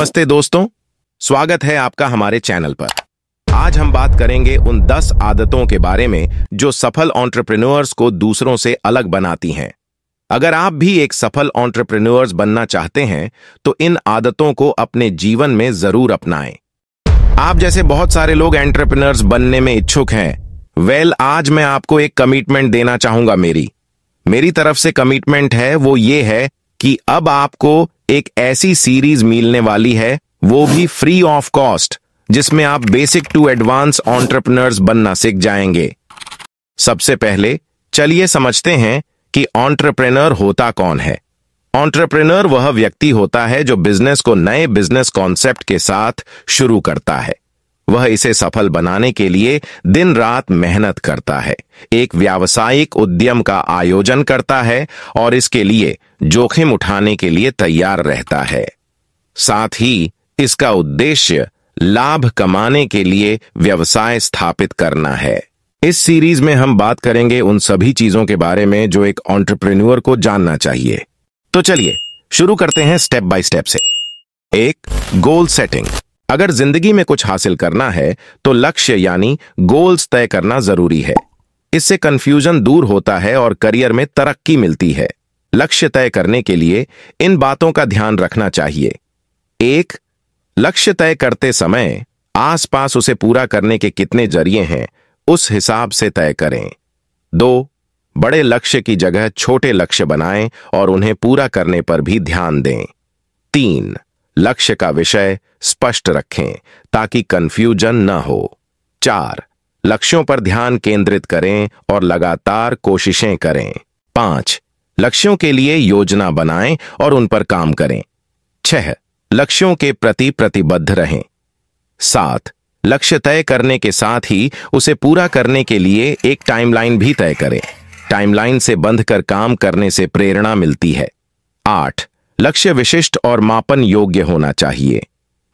नमस्ते दोस्तों स्वागत है आपका हमारे चैनल पर आज हम बात करेंगे उन 10 आदतों के बारे में जो सफल ऑन्टरप्रेन्योर्स को दूसरों से अलग बनाती हैं अगर आप भी एक सफल ऑन्टरप्रेन्योर्स बनना चाहते हैं तो इन आदतों को अपने जीवन में जरूर अपनाएं आप जैसे बहुत सारे लोग एंटरप्रेन्योर्स बनने में इच्छुक हैं वेल आज मैं आपको एक कमिटमेंट देना चाहूंगा मेरी मेरी तरफ से कमिटमेंट है वो ये है कि अब आपको एक ऐसी सीरीज मिलने वाली है वो भी फ्री ऑफ कॉस्ट जिसमें आप बेसिक टू एडवांस ऑन्टरप्रनर्स बनना सीख जाएंगे सबसे पहले चलिए समझते हैं कि ऑन्टरप्रेनर होता कौन है ऑन्टरप्रेनर वह व्यक्ति होता है जो बिजनेस को नए बिजनेस कॉन्सेप्ट के साथ शुरू करता है वह इसे सफल बनाने के लिए दिन रात मेहनत करता है एक व्यावसायिक उद्यम का आयोजन करता है और इसके लिए जोखिम उठाने के लिए तैयार रहता है साथ ही इसका उद्देश्य लाभ कमाने के लिए व्यवसाय स्थापित करना है इस सीरीज में हम बात करेंगे उन सभी चीजों के बारे में जो एक ऑन्टरप्रेन्योर को जानना चाहिए तो चलिए शुरू करते हैं स्टेप बाय स्टेप से एक गोल सेटिंग अगर जिंदगी में कुछ हासिल करना है तो लक्ष्य यानी गोल्स तय करना जरूरी है इससे कंफ्यूजन दूर होता है और करियर में तरक्की मिलती है लक्ष्य तय करने के लिए इन बातों का ध्यान रखना चाहिए एक लक्ष्य तय करते समय आसपास उसे पूरा करने के कितने जरिए हैं उस हिसाब से तय करें दो बड़े लक्ष्य की जगह छोटे लक्ष्य बनाएं और उन्हें पूरा करने पर भी ध्यान दें तीन लक्ष्य का विषय स्पष्ट रखें ताकि कंफ्यूजन न हो चार लक्ष्यों पर ध्यान केंद्रित करें और लगातार कोशिशें करें पांच लक्ष्यों के लिए योजना बनाएं और उन पर काम करें छह लक्ष्यों के प्रति प्रतिबद्ध रहें सात लक्ष्य तय करने के साथ ही उसे पूरा करने के लिए एक टाइमलाइन भी तय करें टाइमलाइन से बंध कर काम करने से प्रेरणा मिलती है आठ लक्ष्य विशिष्ट और मापन योग्य होना चाहिए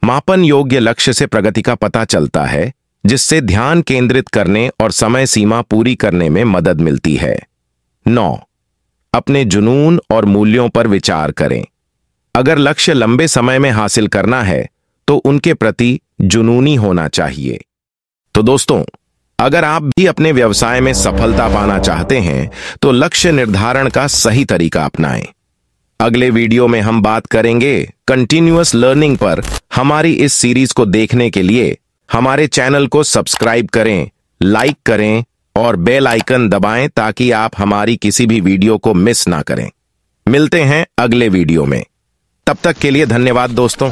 मापन योग्य लक्ष्य से प्रगति का पता चलता है जिससे ध्यान केंद्रित करने और समय सीमा पूरी करने में मदद मिलती है नौ अपने जुनून और मूल्यों पर विचार करें अगर लक्ष्य लंबे समय में हासिल करना है तो उनके प्रति जुनूनी होना चाहिए तो दोस्तों अगर आप भी अपने व्यवसाय में सफलता पाना चाहते हैं तो लक्ष्य निर्धारण का सही तरीका अपनाएं अगले वीडियो में हम बात करेंगे कंटिन्यूस लर्निंग पर हमारी इस सीरीज को देखने के लिए हमारे चैनल को सब्सक्राइब करें लाइक करें और बेल आइकन दबाएं ताकि आप हमारी किसी भी वीडियो को मिस ना करें मिलते हैं अगले वीडियो में तब तक के लिए धन्यवाद दोस्तों